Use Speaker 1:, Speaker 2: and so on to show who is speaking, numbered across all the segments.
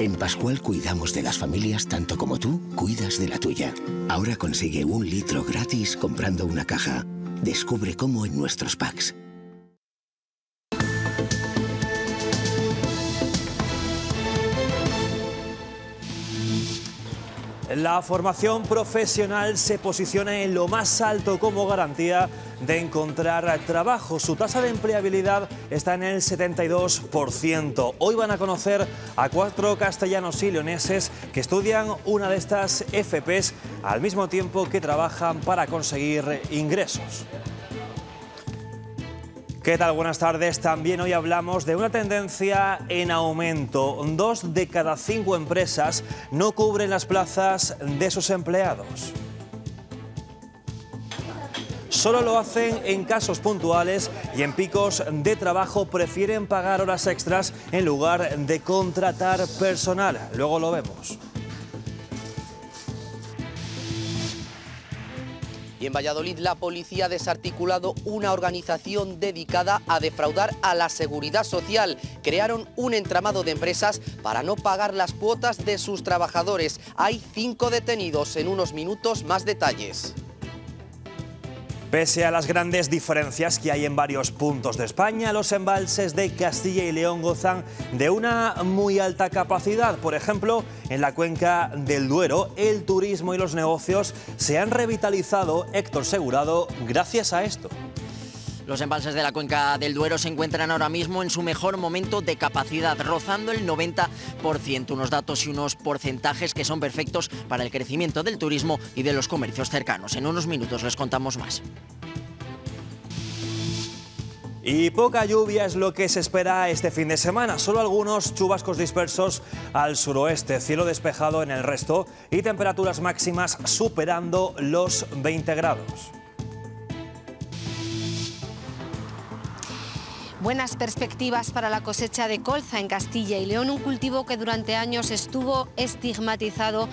Speaker 1: En Pascual cuidamos de las familias tanto como tú cuidas de la tuya. Ahora consigue un litro gratis comprando una caja. Descubre cómo en nuestros packs.
Speaker 2: La formación profesional se posiciona en lo más alto como garantía de encontrar trabajo. Su tasa de empleabilidad está en el 72%. Hoy van a conocer a cuatro castellanos y leoneses que estudian una de estas FPs al mismo tiempo que trabajan para conseguir ingresos. ¿Qué tal? Buenas tardes. También hoy hablamos de una tendencia en aumento. Dos de cada cinco empresas no cubren las plazas de sus empleados. Solo lo hacen en casos puntuales y en picos de trabajo prefieren pagar horas extras en lugar de contratar personal.
Speaker 1: Luego lo vemos. en Valladolid la policía ha desarticulado una organización dedicada a defraudar a la seguridad social. Crearon un entramado de empresas para no pagar las cuotas de sus trabajadores. Hay cinco detenidos. En unos minutos más detalles.
Speaker 2: Pese a las grandes diferencias que hay en varios puntos de España, los embalses de Castilla y León gozan de una muy alta capacidad. Por ejemplo, en la cuenca del Duero, el turismo y los negocios se han revitalizado, Héctor Segurado, gracias a esto.
Speaker 3: Los embalses de la cuenca del Duero se encuentran ahora mismo en su mejor momento de capacidad, rozando el 90%, unos datos y unos porcentajes que son perfectos para el crecimiento del turismo y de los comercios
Speaker 2: cercanos. En unos minutos les contamos más. Y poca lluvia es lo que se espera este fin de semana. Solo algunos chubascos dispersos al suroeste, cielo despejado en el resto y temperaturas máximas superando los 20 grados.
Speaker 4: buenas perspectivas para la cosecha de colza en Castilla y León, un cultivo que durante años estuvo estigmatizado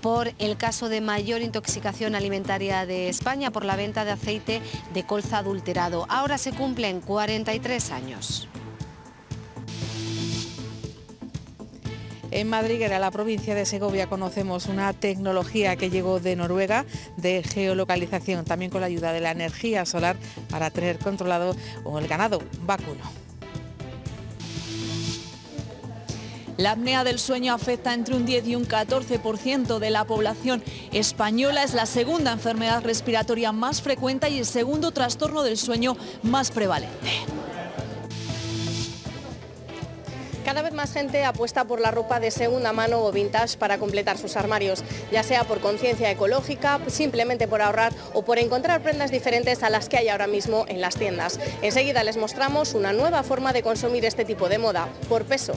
Speaker 4: por el caso de mayor intoxicación alimentaria de España por la venta de aceite de colza adulterado. Ahora se cumplen 43 años.
Speaker 5: En Madriguera, la provincia de Segovia, conocemos una tecnología que llegó de Noruega de geolocalización, también con la ayuda de la energía solar para tener controlado el ganado vacuno. La apnea del
Speaker 6: sueño afecta entre un 10 y un 14% de la población española. Es la segunda enfermedad respiratoria más frecuente y el segundo trastorno del sueño más prevalente.
Speaker 7: Cada vez más gente apuesta por la ropa de segunda mano o vintage para completar sus armarios, ya sea por conciencia ecológica, simplemente por ahorrar o por encontrar prendas diferentes a las que hay ahora mismo en las tiendas. Enseguida les mostramos una nueva forma de consumir este tipo de moda, por peso.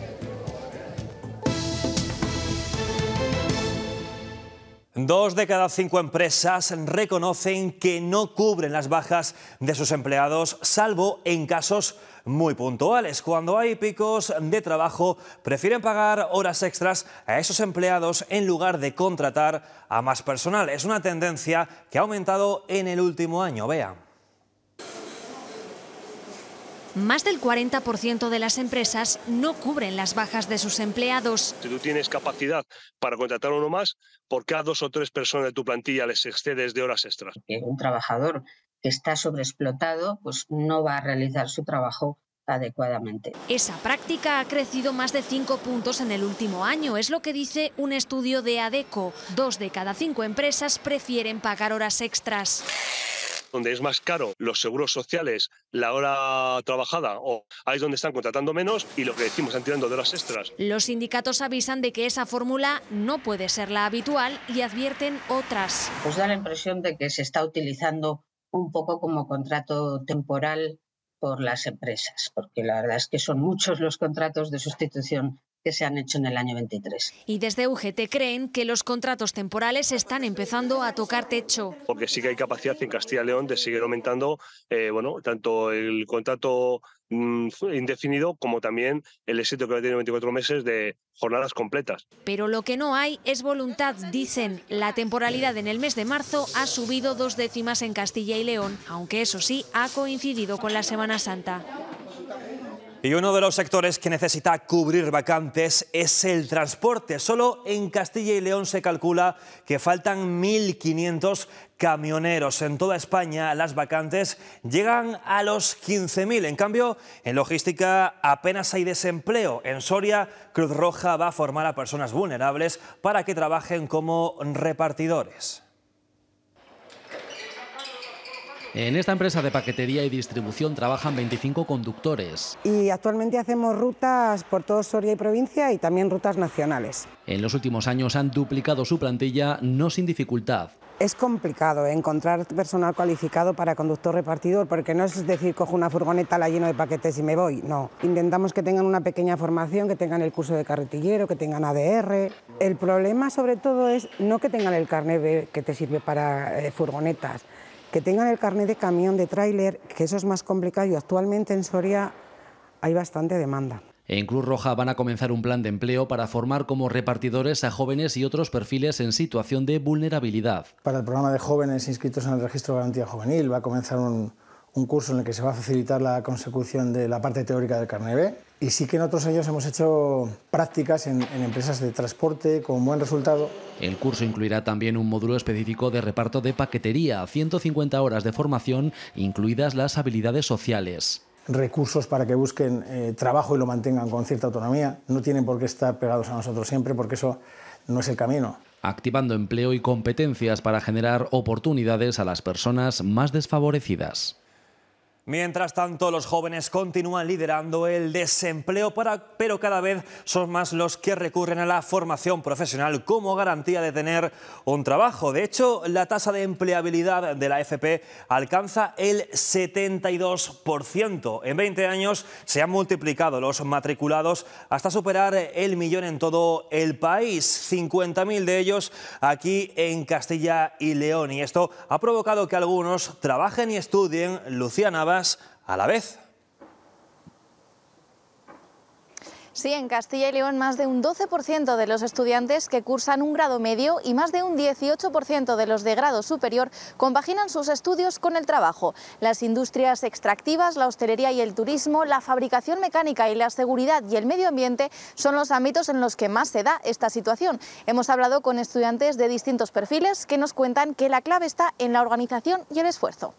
Speaker 2: Dos de cada cinco empresas reconocen que no cubren las bajas de sus empleados, salvo en casos muy puntuales. Cuando hay picos de trabajo, prefieren pagar horas extras a esos empleados en lugar de contratar a más personal. Es una tendencia que ha aumentado en el último año. Vean.
Speaker 8: Más del 40% de las empresas no cubren las bajas de sus empleados.
Speaker 2: Si tú tienes capacidad para contratar uno más, por qué a dos o tres personas de tu plantilla les excedes de horas extras.
Speaker 5: Un trabajador que está sobreexplotado, pues no va a realizar su
Speaker 4: trabajo adecuadamente.
Speaker 8: Esa práctica ha crecido más de cinco puntos en el último año, es lo que dice un estudio de ADECO. Dos de cada cinco empresas prefieren pagar horas extras
Speaker 2: donde es más caro los seguros sociales, la hora trabajada, o ahí es donde están contratando menos y lo que decimos, están tirando de horas extras.
Speaker 8: Los sindicatos avisan de que esa fórmula no puede ser la habitual y advierten otras.
Speaker 5: Pues da la impresión de que se está utilizando un poco como contrato temporal por las empresas, porque la verdad es que son muchos los contratos de sustitución que se han hecho en el año
Speaker 2: 23.
Speaker 8: Y desde UGT creen que los contratos temporales están empezando a tocar techo.
Speaker 2: Porque sí que hay capacidad en Castilla y León de seguir aumentando, eh, bueno, tanto el contrato mm, indefinido como también el éxito que va a tener 24 meses de jornadas completas.
Speaker 8: Pero lo que no hay es voluntad, dicen. La temporalidad en el mes de marzo ha subido dos décimas en Castilla y León, aunque eso sí ha coincidido con la Semana Santa.
Speaker 2: Y uno de los sectores que necesita cubrir vacantes es el transporte. Solo en Castilla y León se calcula que faltan 1.500 camioneros. En toda España las vacantes llegan a los 15.000. En cambio, en logística apenas hay desempleo. En Soria, Cruz Roja va a formar a personas vulnerables para que trabajen como repartidores.
Speaker 9: En esta empresa de paquetería y distribución trabajan 25 conductores.
Speaker 5: Y actualmente hacemos rutas por todo Soria y provincia y también rutas nacionales.
Speaker 9: En los últimos años han duplicado su plantilla no sin dificultad. Es complicado
Speaker 5: encontrar personal cualificado para conductor repartidor, porque no es decir, cojo una furgoneta, la lleno de paquetes y me voy. No, intentamos que tengan una pequeña formación, que tengan el curso de carretillero, que tengan ADR. El problema sobre todo es no que tengan el carnet que te sirve para eh, furgonetas, que tengan el carnet de camión, de tráiler, que eso es más complicado y actualmente en Soria hay bastante demanda.
Speaker 9: En Cruz Roja van a comenzar un plan de empleo para formar como repartidores a jóvenes y otros perfiles en situación de vulnerabilidad.
Speaker 8: Para el programa de jóvenes inscritos en el Registro de Garantía Juvenil va a comenzar un, un curso en el que se va a facilitar la consecución de la parte teórica del carnet B. Y sí que en otros años hemos hecho prácticas en, empresas de transporte con buen resultado.
Speaker 9: El curso incluirá también un módulo específico de reparto de paquetería, 150 horas de formación, incluidas las habilidades sociales.
Speaker 8: Recursos para que busquen eh, trabajo y lo mantengan con cierta autonomía. No tienen por qué estar pegados a nosotros
Speaker 2: siempre porque eso no es el camino
Speaker 9: activando empleo y competencias para generar oportunidades a las personas más desfavorecidas.
Speaker 2: Mientras tanto, los jóvenes continúan liderando el desempleo, pero cada vez son más los que recurren a la formación profesional como garantía de tener un trabajo. De hecho, la tasa de empleabilidad de la FP alcanza el 72%. En 20 años se han multiplicado los matriculados hasta superar el millón en todo el país, 50.000 de ellos aquí en Castilla y León. Y esto ha provocado que algunos trabajen y estudien, Luciana a la vez.
Speaker 10: Sí, en Castilla y León más de un 12% de los estudiantes que cursan un grado medio y más de un 18% de los de grado superior compaginan sus estudios con el trabajo. Las industrias extractivas, la hostelería y el turismo, la fabricación mecánica y la seguridad y el medio ambiente son los ámbitos en los que más se da esta situación. Hemos hablado con estudiantes de distintos perfiles que nos cuentan que la clave está en la organización y el esfuerzo.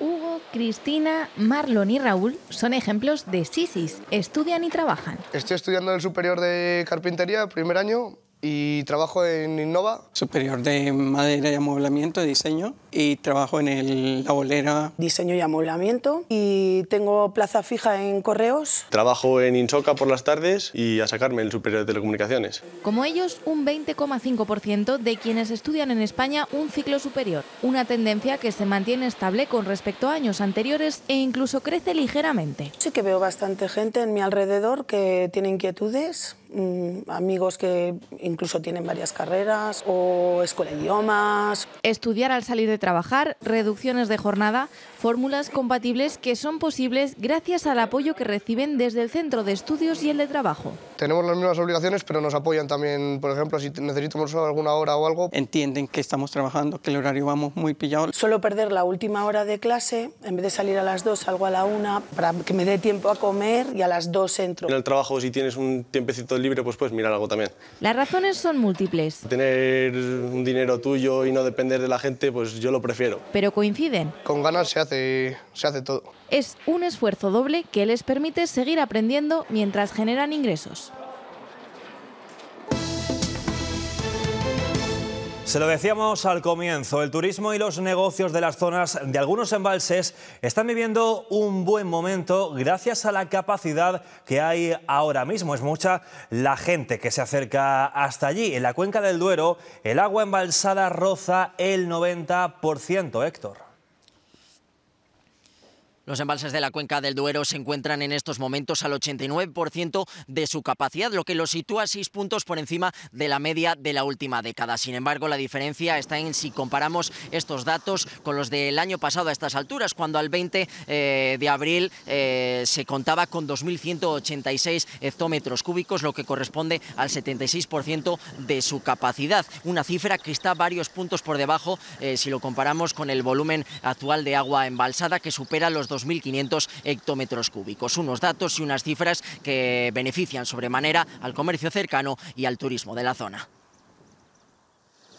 Speaker 10: Hugo, Cristina, Marlon y Raúl son ejemplos de sisis, estudian y trabajan.
Speaker 1: Estoy estudiando el superior de carpintería, primer año, y trabajo en Innova. Superior
Speaker 9: de madera y amueblamiento, diseño y trabajo en la bolera.
Speaker 5: Diseño y amueblamiento y tengo plaza fija en correos.
Speaker 9: Trabajo en Insoca por las tardes y a sacarme el superior de telecomunicaciones.
Speaker 10: Como ellos, un 20,5% de quienes estudian en España un ciclo superior, una tendencia que se mantiene estable con respecto a años anteriores e incluso crece ligeramente.
Speaker 5: Sí que veo bastante gente en mi alrededor que tiene inquietudes Mm, amigos que incluso tienen varias carreras o
Speaker 10: escuela idiomas. Estudiar al salir de trabajar, reducciones de jornada, fórmulas compatibles que son posibles gracias al apoyo que reciben desde el centro de estudios y el de trabajo.
Speaker 1: Tenemos las mismas obligaciones, pero nos apoyan también, por ejemplo, si necesitamos alguna hora o algo.
Speaker 7: Entienden que estamos trabajando, que el horario vamos muy pillado. Solo
Speaker 5: perder la última hora de clase, en vez de salir a las 2, salgo a la 1 para que me dé tiempo a comer y a las 2 entro. En
Speaker 9: el trabajo, si tienes un tiempecito libre, pues pues mirar algo también.
Speaker 5: Las razones son múltiples.
Speaker 9: Tener un dinero tuyo y no depender de la gente, pues yo lo prefiero.
Speaker 10: Pero coinciden.
Speaker 9: Con ganas se hace, se
Speaker 1: hace todo.
Speaker 10: Es un esfuerzo doble que les permite seguir aprendiendo mientras generan
Speaker 2: ingresos. Se lo decíamos al comienzo, el turismo y los negocios de las zonas de algunos embalses están viviendo un buen momento gracias a la capacidad que hay ahora mismo. Es mucha la gente que se acerca hasta allí. En la cuenca del Duero, el agua embalsada roza el 90%, Héctor.
Speaker 3: Los embalses de la cuenca del Duero se encuentran en estos momentos al 89% de su capacidad, lo que los sitúa seis puntos por encima de la media de la última década. Sin embargo, la diferencia está en si comparamos estos datos con los del año pasado a estas alturas, cuando al 20 eh, de abril eh, se contaba con 2.186 hectómetros cúbicos, lo que corresponde al 76% de su capacidad. Una cifra que está varios puntos por debajo eh, si lo comparamos con el volumen actual de agua embalsada, que supera los 2.500 hectómetros cúbicos. Unos datos y unas cifras que benefician sobremanera al comercio cercano y al turismo de la zona.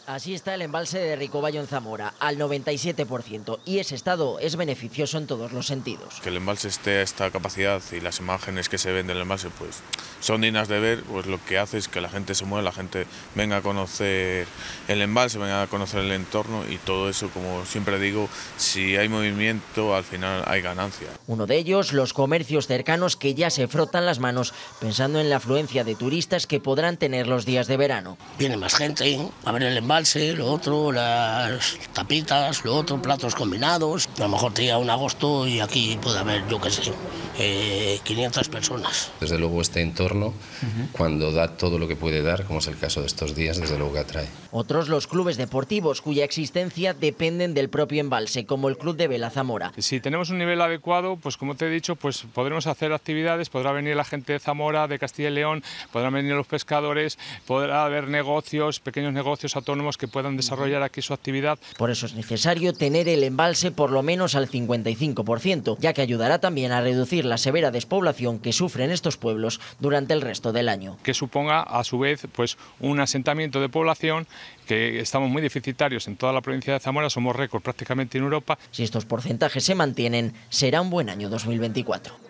Speaker 3: Así está el embalse de Ricobayo en Zamora, al 97%, y ese estado es beneficioso en
Speaker 9: todos los sentidos. Que el embalse esté a esta capacidad y las imágenes que se ven del embalse pues, son dignas de ver, pues lo que hace es que la gente se mueva, la gente venga a conocer el embalse, venga a conocer el entorno y todo eso, como siempre digo, si hay movimiento al final hay ganancia.
Speaker 3: Uno de ellos, los comercios cercanos que ya se frotan las manos pensando en la afluencia de turistas que podrán tener los días de verano. Viene más gente a ver el embalse
Speaker 9: lo otro, las tapitas, lo otro, platos combinados. A lo mejor tenía un agosto y aquí puede haber, yo qué sé, 500 eh, personas. Desde luego este entorno, cuando da todo lo que puede dar, como es el caso de estos días, desde luego que atrae. Otros
Speaker 3: los clubes deportivos cuya existencia dependen del propio embalse, como el Club de Vela Zamora. Si tenemos un nivel adecuado, pues como te he dicho, pues podremos hacer actividades, podrá venir la gente de Zamora, de Castilla y León, podrán venir los pescadores, podrá haber negocios, pequeños negocios autónomos que puedan desarrollar aquí su actividad. Por eso es necesario tener el embalse por lo menos al 55%, ya que ayudará también a reducir la severa despoblación que sufren estos pueblos durante el resto del año. Que suponga a su vez pues un asentamiento de población que estamos muy deficitarios en toda la provincia de Zamora, somos récord prácticamente en Europa. Si estos porcentajes se mantienen,
Speaker 2: será un buen año 2024.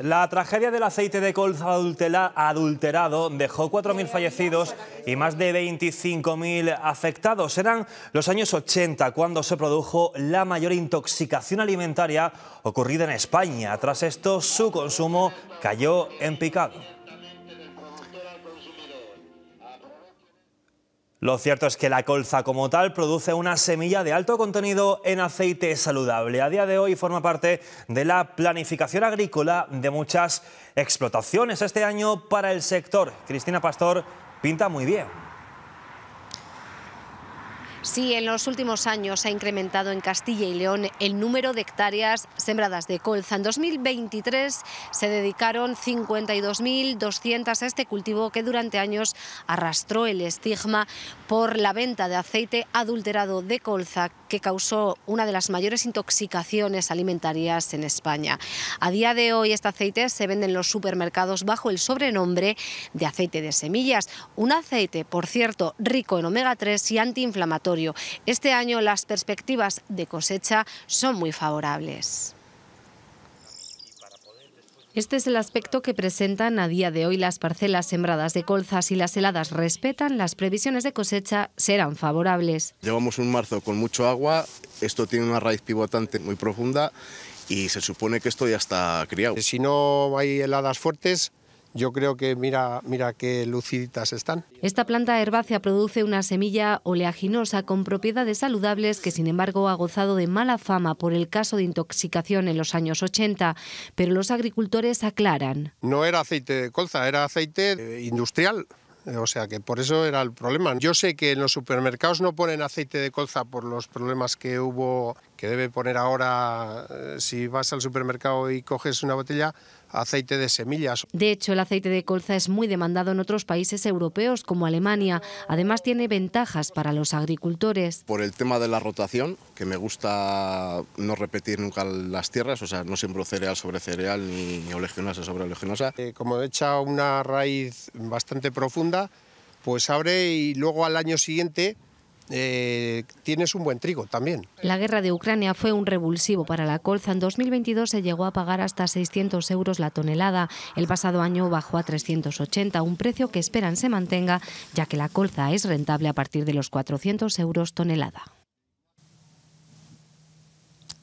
Speaker 2: La tragedia del aceite de colza adulterado dejó 4.000 fallecidos y más de 25.000 afectados. Eran los años 80 cuando se produjo la mayor intoxicación alimentaria ocurrida en España. Tras esto, su consumo cayó en picado. Lo cierto es que la colza como tal produce una semilla de alto contenido en aceite saludable. A día de hoy forma parte de la planificación agrícola de muchas explotaciones. Este año para el sector, Cristina Pastor pinta muy bien.
Speaker 4: Sí, en los últimos años ha incrementado en Castilla y León el número de hectáreas sembradas de colza. En 2023 se dedicaron 52.200 a este cultivo que durante años arrastró el estigma por la venta de aceite adulterado de colza que causó una de las mayores intoxicaciones alimentarias en España. A día de hoy este aceite se vende en los supermercados bajo el sobrenombre de aceite de semillas, un aceite, por cierto, rico en omega 3 y antiinflamatorio este año las perspectivas de cosecha son muy favorables. Este es el aspecto que presentan a día de hoy las parcelas sembradas de colzas y las heladas respetan, las previsiones de cosecha serán favorables.
Speaker 9: Llevamos un marzo con mucho agua, esto tiene una raíz pivotante muy profunda y se supone que esto ya está criado. Si no hay heladas fuertes, yo creo que mira, mira qué luciditas están.
Speaker 4: Esta planta herbácea produce una semilla oleaginosa con propiedades saludables que sin embargo ha gozado de mala fama por el caso de intoxicación en los años 80, pero los agricultores aclaran.
Speaker 9: No era aceite de colza, era aceite eh, industrial. Eh, o sea que por eso era el problema. Yo sé que en los supermercados no ponen aceite de colza por los problemas que hubo que debe poner ahora, eh, si vas al supermercado y coges una botella, aceite de semillas.
Speaker 4: De hecho, el aceite de colza es muy demandado en otros países europeos como Alemania. Además, tiene ventajas para los agricultores.
Speaker 9: Por el tema de la rotación, que me gusta no repetir nunca las tierras, o sea, no siempre cereal sobre cereal ni oleaginosa sobre oleaginosa. Eh, como echa una raíz bastante profunda, pues abre y luego al año siguiente eh, tienes un buen trigo también.
Speaker 4: La guerra de Ucrania fue un revulsivo para la colza. En 2022 se llegó a pagar hasta 600 euros la tonelada. El pasado año bajó a 380, un precio que esperan se mantenga, ya que la colza es rentable a partir de los 400 euros tonelada.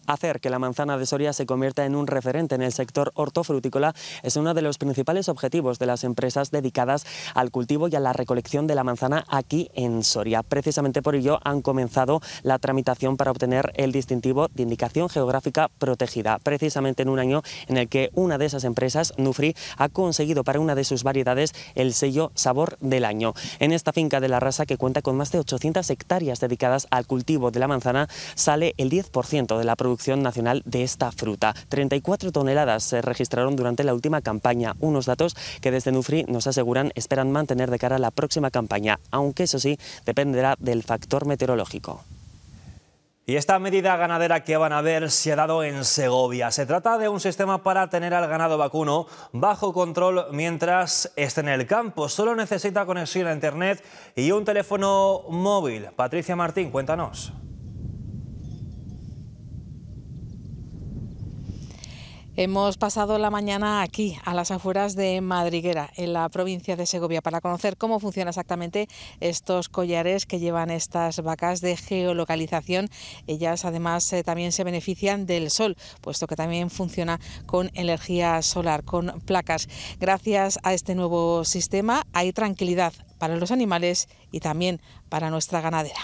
Speaker 2: Hacer que la manzana de Soria se convierta en un referente en el sector hortofrutícola es uno de los principales objetivos de las empresas dedicadas al cultivo y a la recolección de la manzana aquí en Soria. Precisamente por ello han comenzado la tramitación para obtener el distintivo de indicación geográfica protegida, precisamente en un año en el que una de esas empresas, Nufri, ha conseguido para una de sus variedades el sello Sabor del Año. En esta finca de la raza, que cuenta con más de 800 hectáreas dedicadas al cultivo de la manzana, sale el 10% de la producción nacional de esta fruta. 34 toneladas se registraron durante la última campaña, unos datos que desde Nufri nos aseguran esperan mantener de cara a la próxima campaña, aunque eso sí dependerá del factor meteorológico. Y esta medida ganadera que van a ver se ha dado en Segovia. Se trata de un sistema para tener al ganado vacuno bajo control mientras esté en el campo. Solo necesita conexión a Internet y un teléfono móvil. Patricia Martín, cuéntanos.
Speaker 5: Hemos pasado la mañana aquí, a las afueras de Madriguera, en la provincia de Segovia, para conocer cómo funcionan exactamente estos collares que llevan estas vacas de geolocalización. Ellas además eh, también se benefician del sol, puesto que también funciona con energía solar, con placas. Gracias a este nuevo sistema hay tranquilidad para los animales y también para nuestra ganadera.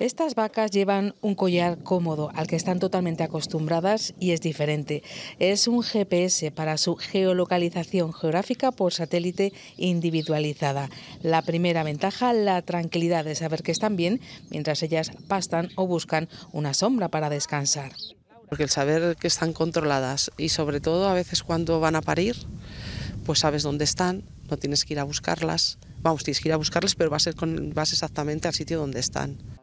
Speaker 5: Estas vacas llevan un collar cómodo al que están totalmente acostumbradas y es diferente. Es un GPS para su geolocalización geográfica por satélite individualizada. La primera ventaja, la tranquilidad de saber que están bien mientras ellas pastan o buscan una sombra para descansar. Porque el saber que están controladas y sobre todo a veces cuando van a parir, pues sabes dónde están, no tienes que ir a buscarlas. Vamos, tienes que ir a buscarlas, pero vas, a con, vas exactamente al sitio donde están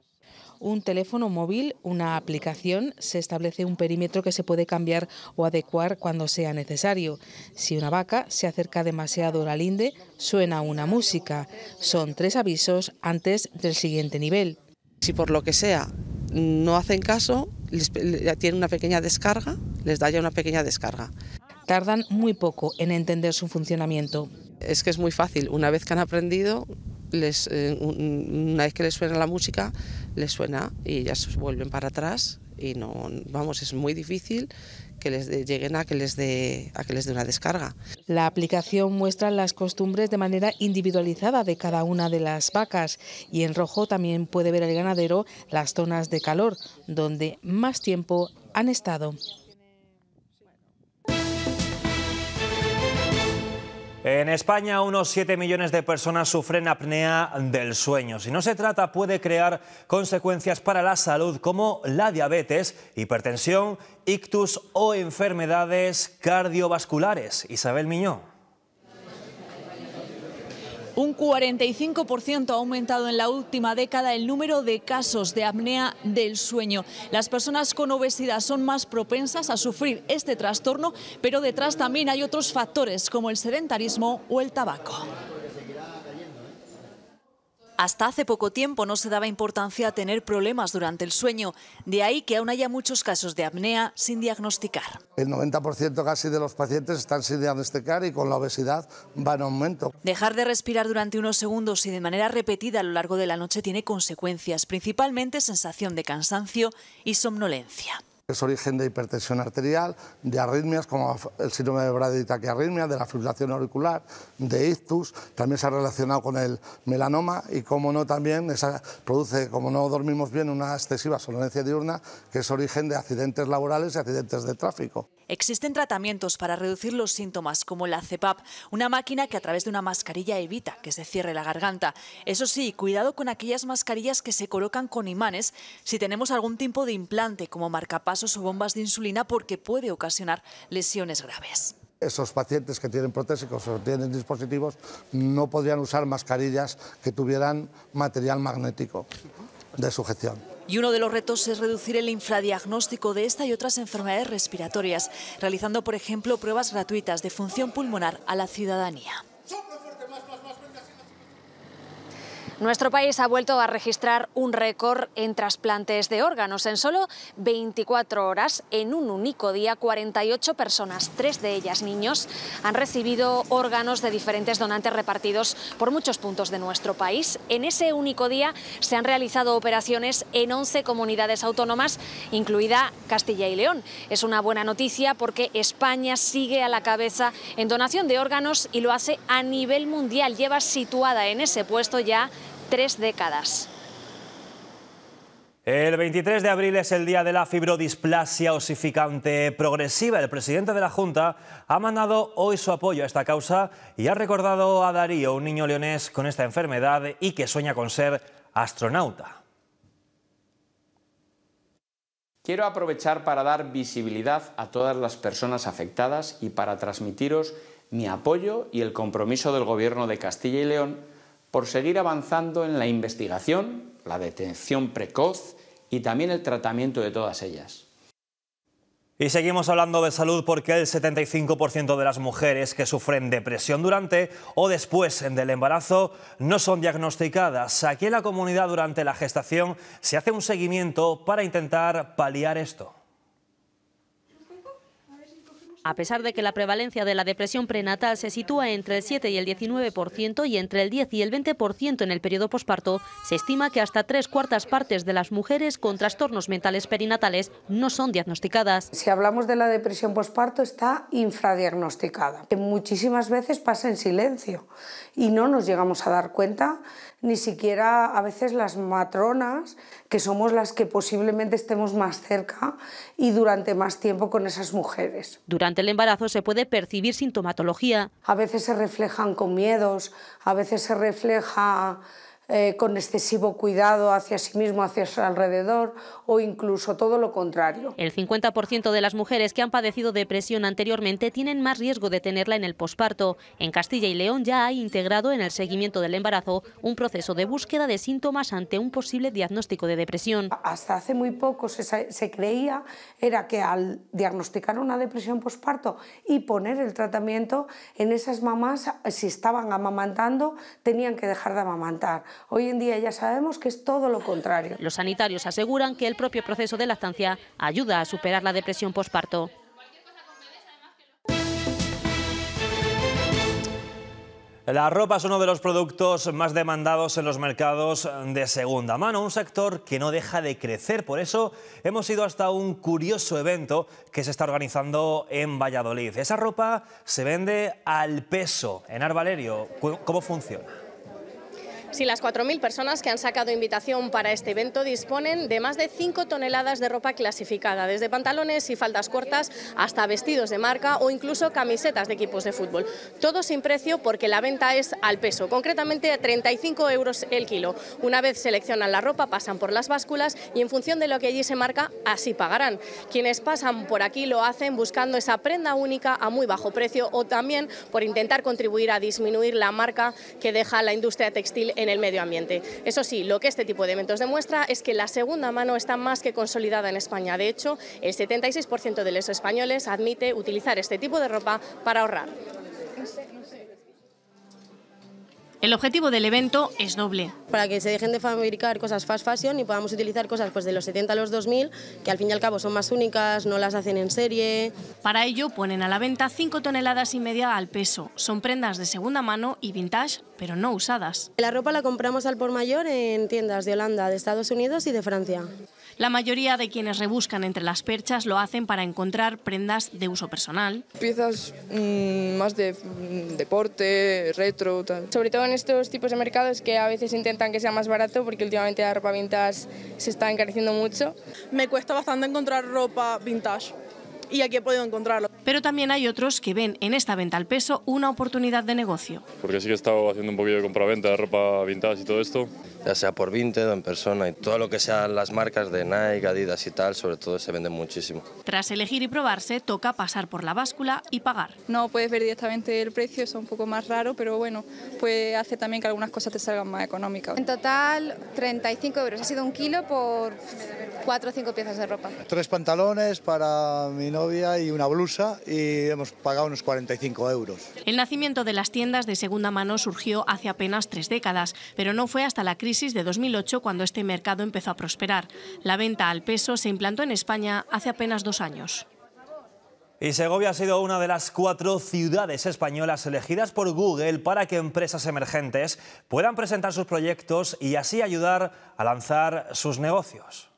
Speaker 5: un teléfono móvil, una aplicación, se establece un perímetro que se puede cambiar o adecuar cuando sea necesario. Si una vaca se acerca demasiado al linde, suena una música. Son tres avisos antes del siguiente nivel. Si por lo que sea no hacen caso, les, tienen una pequeña descarga, les da ya una pequeña descarga. Tardan muy poco en entender su funcionamiento. Es que es muy fácil, una vez que han aprendido, eh, una vez que les suena la música, les suena y ya se vuelven para atrás y no, vamos, es muy difícil que les lleguen a que les dé a que les dé una descarga. La aplicación muestra las costumbres de manera individualizada de cada una de las vacas y en rojo también puede ver el ganadero las zonas de calor donde más tiempo han estado.
Speaker 2: En España, unos 7 millones de personas sufren apnea del sueño. Si no se trata, puede crear consecuencias para la salud como la diabetes, hipertensión, ictus o enfermedades cardiovasculares. Isabel Miñó.
Speaker 6: Un 45% ha aumentado en la última década el número de casos de apnea del sueño. Las personas con obesidad son más propensas a sufrir este trastorno, pero detrás también hay otros factores como el sedentarismo o el tabaco. Hasta hace poco tiempo no se daba importancia a tener problemas durante el sueño, de ahí que aún haya muchos casos de apnea sin diagnosticar.
Speaker 9: El 90% casi de los pacientes están sin diagnosticar y con la obesidad va en aumento.
Speaker 6: Dejar de respirar durante unos segundos y de manera repetida a lo largo de la noche tiene consecuencias, principalmente sensación de cansancio y somnolencia
Speaker 9: es origen de hipertensión arterial, de arritmias como el síndrome de arritmia, de la fibrilación auricular, de ictus, también se ha relacionado con el melanoma y como no también produce, como no dormimos bien, una excesiva solvencia diurna que es origen de accidentes laborales y accidentes de tráfico.
Speaker 6: Existen tratamientos para reducir los síntomas, como la CEPAP, una máquina que a través de una mascarilla evita que se cierre la garganta. Eso sí, cuidado con aquellas mascarillas que se colocan con imanes si tenemos algún tipo de implante, como marcapasos o bombas de insulina, porque puede ocasionar lesiones graves
Speaker 9: esos pacientes que tienen protésicos o tienen dispositivos no podrían usar mascarillas que tuvieran material magnético de sujeción.
Speaker 6: Y uno de los retos es reducir el infradiagnóstico de esta y otras enfermedades respiratorias, realizando, por ejemplo, pruebas gratuitas de función pulmonar a la ciudadanía. Nuestro país ha vuelto a registrar un
Speaker 8: récord en trasplantes de órganos. En solo 24 horas, en un único día, 48 personas, tres de ellas niños, han recibido órganos de diferentes donantes repartidos por muchos puntos de nuestro país. En ese único día se han realizado operaciones en 11 comunidades autónomas, incluida Castilla y León. Es una buena noticia porque España sigue a la cabeza en donación de órganos y lo hace a nivel mundial. Lleva situada en ese puesto ya tres décadas.
Speaker 2: El 23 de abril es el día de la fibrodisplasia osificante progresiva. El presidente de la Junta ha mandado hoy su apoyo a esta causa y ha recordado a Darío, un niño leonés con esta enfermedad y que sueña con ser astronauta.
Speaker 9: Quiero aprovechar para dar visibilidad a todas las personas afectadas y para transmitiros mi apoyo y el compromiso del Gobierno de Castilla y León por seguir avanzando en la investigación, la detención
Speaker 2: precoz y también el tratamiento de todas ellas. Y seguimos hablando de salud porque el 75% de las mujeres que sufren depresión durante o después del embarazo no son diagnosticadas. Aquí en la comunidad durante la gestación se hace un seguimiento para intentar paliar esto.
Speaker 11: A pesar de que la prevalencia de la depresión prenatal se sitúa entre el 7 y el 19% y entre el 10 y el 20% en el periodo posparto, se estima que hasta tres cuartas partes de las mujeres con trastornos mentales perinatales no son diagnosticadas. Si hablamos de la depresión posparto, está infradiagnosticada.
Speaker 5: muchísimas veces pasa en silencio y no nos llegamos a dar cuenta, ni siquiera a veces las matronas, que somos las que posiblemente estemos más cerca y durante más tiempo con esas
Speaker 11: mujeres el embarazo se puede percibir sintomatología. A veces se reflejan con
Speaker 5: miedos, a veces se refleja eh, con excesivo cuidado hacia sí mismo, hacia su alrededor o incluso todo lo contrario.
Speaker 11: El 50% de las mujeres que han padecido depresión anteriormente tienen más riesgo de tenerla en el posparto. En Castilla y León ya hay integrado en el seguimiento del embarazo un proceso de búsqueda de síntomas ante un posible diagnóstico de depresión. Hasta hace muy poco se, se creía era que al diagnosticar
Speaker 5: una depresión posparto y poner el tratamiento en esas mamás, si estaban amamantando, tenían que dejar de amamantar Hoy en día ya sabemos que es todo lo contrario.
Speaker 11: Los sanitarios aseguran que el propio proceso de lactancia ayuda a superar la depresión posparto.
Speaker 2: La ropa es uno de los productos más demandados en los mercados de segunda mano, un sector que no deja de crecer. Por eso hemos ido hasta un curioso evento que se está organizando en Valladolid. Esa ropa se vende al peso. ...en Arvalerio, ¿cómo funciona?
Speaker 7: Si las 4.000 personas que han sacado invitación para este evento disponen de más de 5 toneladas de ropa clasificada, desde pantalones y faldas cortas hasta vestidos de marca o incluso camisetas de equipos de fútbol. Todo sin precio porque la venta es al peso, concretamente a 35 euros el kilo. Una vez seleccionan la ropa, pasan por las básculas y en función de lo que allí se marca, así pagarán. Quienes pasan por aquí lo hacen buscando esa prenda única a muy bajo precio o también por intentar contribuir a disminuir la marca que deja la industria textil en el medio ambiente. Eso sí, lo que este tipo de eventos demuestra es que la segunda mano está más que consolidada en España. De hecho, el 76% de los españoles admite utilizar este tipo de ropa para ahorrar. El objetivo del evento es doble. Para que se dejen de fabricar cosas fast fashion y podamos utilizar cosas pues, de los 70 a los 2000, que al fin y al cabo son más únicas, no las hacen en serie. Para ello ponen a la venta 5 toneladas y media al peso. Son prendas de segunda mano y vintage, pero no usadas. La ropa la compramos al por mayor en tiendas de Holanda, de Estados Unidos y de Francia. La mayoría de quienes rebuscan entre las perchas lo hacen para encontrar prendas de uso personal.
Speaker 11: Piezas mm, más de mm, deporte, retro,
Speaker 7: tal. Sobre todo en estos tipos de mercados que a veces intentan que sea más barato porque últimamente la ropa vintage se está encareciendo mucho.
Speaker 3: Me cuesta bastante encontrar ropa vintage y aquí he
Speaker 7: podido encontrarlo. Pero también hay otros que ven en esta venta al peso una oportunidad de negocio.
Speaker 2: Porque sí que he estado haciendo un poquito de compraventa de ropa vintage y todo esto ya sea por 20 o en persona. Y todo lo que sean las marcas de Nike, Adidas y tal, sobre todo se venden muchísimo.
Speaker 7: Tras elegir y probarse, toca pasar por la báscula y pagar. No puedes ver directamente el precio, es un poco más raro, pero bueno,
Speaker 6: pues hace también que algunas cosas te salgan
Speaker 12: más económicas.
Speaker 4: En total, 35 euros. Ha sido un kilo por 4 o 5 piezas de ropa.
Speaker 9: Tres pantalones para mi novia y una blusa y hemos pagado unos 45 euros.
Speaker 7: El nacimiento de las tiendas de segunda mano surgió hace apenas tres décadas, pero no fue hasta la crisis de 2008 cuando este mercado empezó a prosperar. La venta al peso se implantó en España hace apenas dos años.
Speaker 2: Y Segovia ha sido una de las cuatro ciudades españolas elegidas por Google para que empresas emergentes puedan presentar sus proyectos y así ayudar a lanzar sus negocios.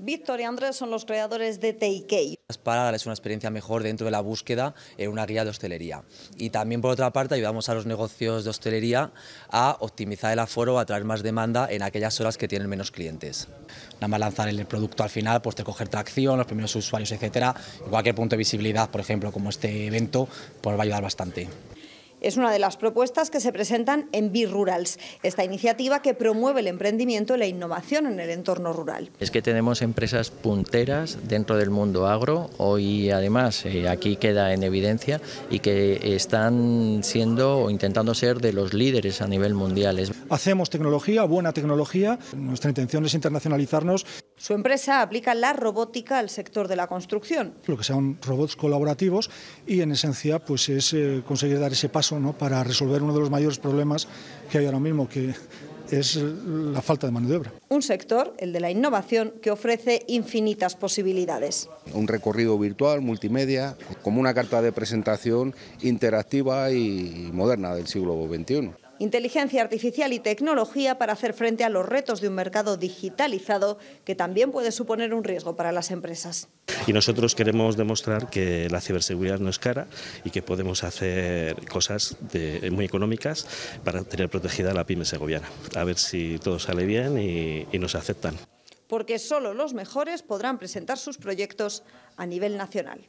Speaker 12: Víctor y Andrés son los creadores de TK.
Speaker 9: Para darles una experiencia mejor dentro de la búsqueda en una guía de hostelería. Y también, por otra parte, ayudamos a los negocios de hostelería a optimizar el aforo, a traer más demanda en aquellas horas que tienen menos clientes. Nada más lanzar el producto al final, pues te tracción, los primeros usuarios, etcétera. Cualquier punto de visibilidad, por ejemplo, como este evento, pues va a ayudar bastante.
Speaker 12: Es una de las propuestas que se presentan en BIRURALS, esta iniciativa que promueve el emprendimiento y la innovación en el entorno rural.
Speaker 9: Es que tenemos empresas punteras dentro del mundo agro, hoy además eh, aquí queda en evidencia y que están siendo o intentando ser de los líderes a nivel mundial.
Speaker 2: Hacemos tecnología, buena tecnología, nuestra intención es internacionalizarnos.
Speaker 12: Su empresa aplica la robótica al sector de la
Speaker 9: construcción.
Speaker 2: Lo que sean robots colaborativos y en esencia pues es eh,
Speaker 9: conseguir dar ese paso para resolver uno de los mayores problemas que hay ahora mismo, que es
Speaker 12: la
Speaker 9: falta de mano de obra.
Speaker 12: Un sector, el de la innovación, que ofrece infinitas posibilidades.
Speaker 9: Un recorrido virtual, multimedia, como una carta de presentación interactiva y moderna del siglo XXI
Speaker 12: inteligencia artificial y tecnología para hacer frente a los retos de un mercado digitalizado que también puede suponer un riesgo para las empresas.
Speaker 2: Y nosotros queremos demostrar que la ciberseguridad no es cara y que podemos hacer cosas muy económicas para tener protegida la pyme segoviana. A ver si todo sale bien y, y nos aceptan.
Speaker 12: Porque solo los mejores podrán presentar sus proyectos a nivel nacional.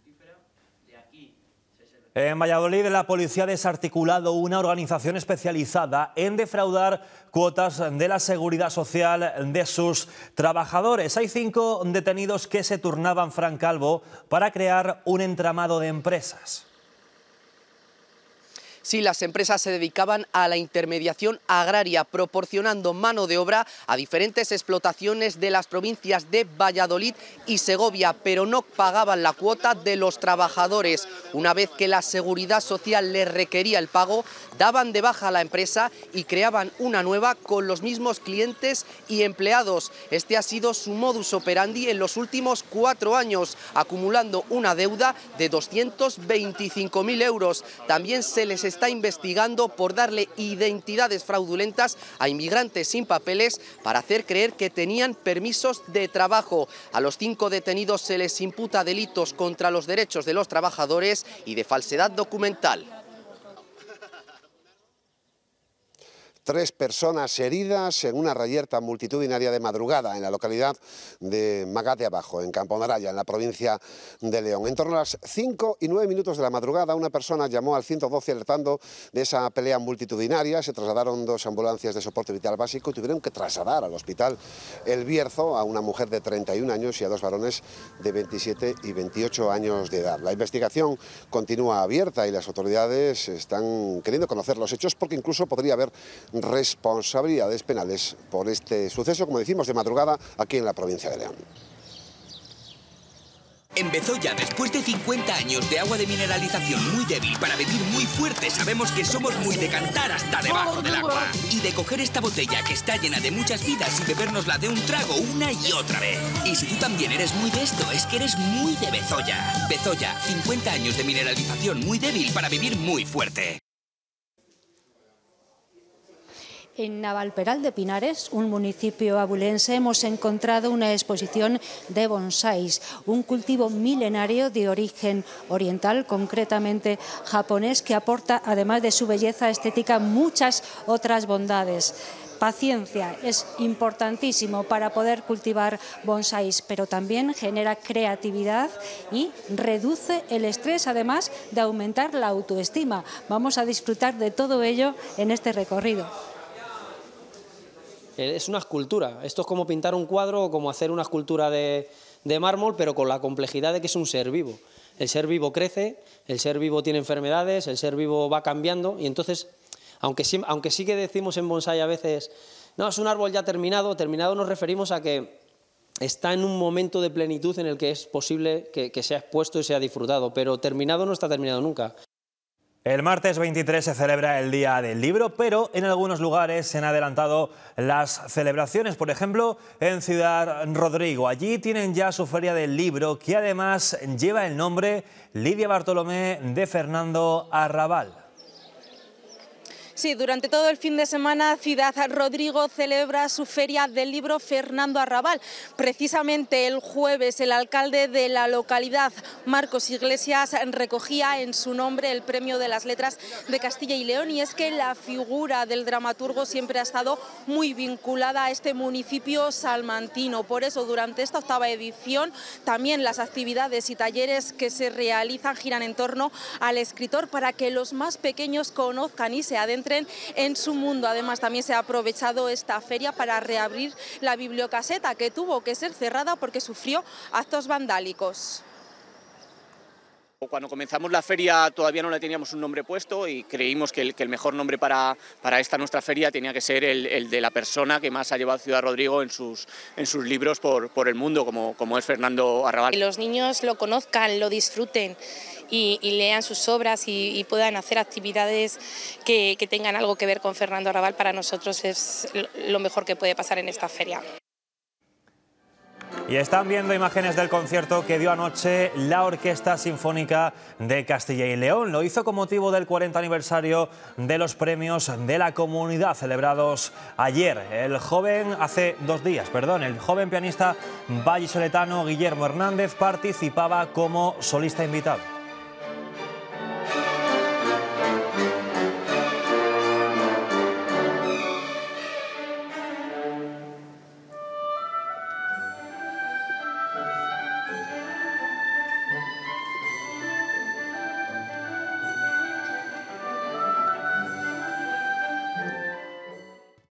Speaker 2: En Valladolid, la policía ha desarticulado una organización especializada en defraudar cuotas de la seguridad social de sus trabajadores. Hay cinco detenidos que se turnaban Fran Calvo para crear un entramado de empresas
Speaker 1: si las empresas se dedicaban a la intermediación agraria, proporcionando mano de obra a diferentes explotaciones de las provincias de Valladolid y Segovia, pero no pagaban la cuota de los trabajadores. Una vez que la seguridad social les requería el pago, daban de baja a la empresa y creaban una nueva con los mismos clientes y empleados. Este ha sido su modus operandi en los últimos cuatro años, acumulando una deuda de 225.000 euros. También se les está investigando por darle identidades fraudulentas a inmigrantes sin papeles para hacer creer que tenían permisos de trabajo. A los cinco detenidos se les imputa delitos contra los derechos de los trabajadores y de falsedad documental.
Speaker 9: tres personas heridas en una reyerta multitudinaria de madrugada en la localidad de Magate Abajo, en Campo Naraya, en la provincia de León. En torno a las 5 y 9 minutos de la madrugada, una persona llamó al 112 alertando de esa pelea multitudinaria. Se trasladaron dos ambulancias de soporte vital básico y tuvieron que trasladar al hospital El Bierzo a una mujer de 31 años y a dos varones de 27 y 28 años de edad. La investigación continúa abierta y las autoridades están queriendo conocer los hechos porque incluso podría haber responsabilidades penales por este suceso, como decimos, de madrugada aquí en la provincia de León.
Speaker 2: En Bezoya, después de 50 años de agua de mineralización muy débil para vivir muy fuerte, sabemos que somos muy de cantar hasta debajo del agua. Y de coger esta botella que está llena de muchas vidas y bebernosla de un trago una y otra vez. Y si tú también eres muy de esto, es que eres muy de Bezoya. Bezoya, 50 años de mineralización muy débil para vivir muy fuerte.
Speaker 4: En Navalperal de Pinares, un municipio abulense, hemos encontrado una exposición de bonsáis, un cultivo milenario de origen oriental, concretamente japonés, que aporta, además de su belleza estética, muchas otras bondades paciencia es importantísimo para poder cultivar bonsáis, pero también genera creatividad y reduce el estrés, además de aumentar la autoestima. Vamos a disfrutar de todo ello en este recorrido.
Speaker 9: Eh, es una escultura. Esto es como pintar un cuadro o como hacer una escultura de, mármol, pero con la complejidad de que es un ser vivo. El ser vivo crece, el ser vivo tiene enfermedades, el ser vivo va cambiando y entonces, aunque sí, que decimos en bonsai a veces, no, es un árbol ya terminado, terminado nos referimos a que está en un momento de plenitud en el que es posible que sea expuesto y sea disfrutado, pero terminado no está terminado nunca.
Speaker 2: El martes 23 se celebra el Día del Libro, pero en algunos lugares se han adelantado las celebraciones. Por ejemplo, en Ciudad Rodrigo. Allí tienen ya su Feria del Libro, que además lleva el nombre Lidia Bartolomé de Fernando Arrabal.
Speaker 11: Sí, durante todo el fin de semana Ciudad Rodrigo celebra su feria del libro Fernando Arrabal. Precisamente el jueves el alcalde de la localidad, Marcos Iglesias, recogía en su nombre el premio de las letras de Castilla y León y es que la figura del dramaturgo siempre ha estado muy vinculada a este municipio salmantino. Por eso durante esta octava edición también las actividades y talleres que se realizan giran en torno al escritor para que los más pequeños conozcan y se adentren en su mundo. Además, también se ha aprovechado esta feria para reabrir la bibliocaseta que tuvo que ser cerrada porque sufrió actos vandálicos.
Speaker 9: Cuando comenzamos la feria todavía no le teníamos un nombre puesto y creímos que el, mejor nombre para, esta nuestra feria tenía que ser el, de la persona que más ha llevado Ciudad Rodrigo en sus, libros por, el mundo, como, es Fernando Arrabal. Que los
Speaker 10: niños lo conozcan, lo disfruten y, lean sus obras y, puedan hacer actividades que tengan algo que ver con Fernando Arrabal, para nosotros es lo mejor que puede pasar en esta feria
Speaker 2: y están viendo imágenes del concierto que dio anoche la Orquesta Sinfónica de Castilla y León. Lo hizo con motivo del 40 aniversario de los premios de la comunidad celebrados ayer. El joven, hace dos días, perdón, el joven pianista vallisoletano Guillermo Hernández participaba como solista invitado.